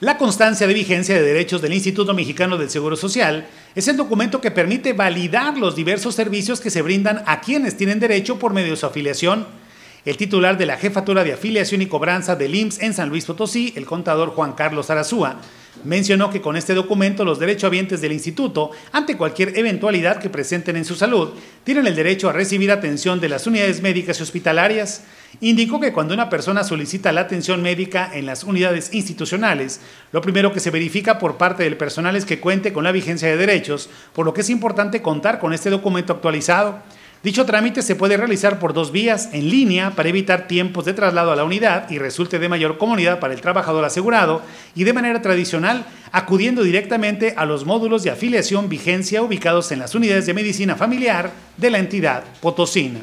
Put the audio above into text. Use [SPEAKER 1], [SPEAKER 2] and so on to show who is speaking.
[SPEAKER 1] La constancia de vigencia de derechos del Instituto Mexicano del Seguro Social es el documento que permite validar los diversos servicios que se brindan a quienes tienen derecho por medio de su afiliación. El titular de la Jefatura de Afiliación y Cobranza del IMSS en San Luis Potosí, el contador Juan Carlos Arazúa, Mencionó que con este documento los derechohabientes del instituto, ante cualquier eventualidad que presenten en su salud, tienen el derecho a recibir atención de las unidades médicas y hospitalarias. Indicó que cuando una persona solicita la atención médica en las unidades institucionales, lo primero que se verifica por parte del personal es que cuente con la vigencia de derechos, por lo que es importante contar con este documento actualizado. Dicho trámite se puede realizar por dos vías, en línea para evitar tiempos de traslado a la unidad y resulte de mayor comunidad para el trabajador asegurado y de manera tradicional acudiendo directamente a los módulos de afiliación vigencia ubicados en las unidades de medicina familiar de la entidad potosina.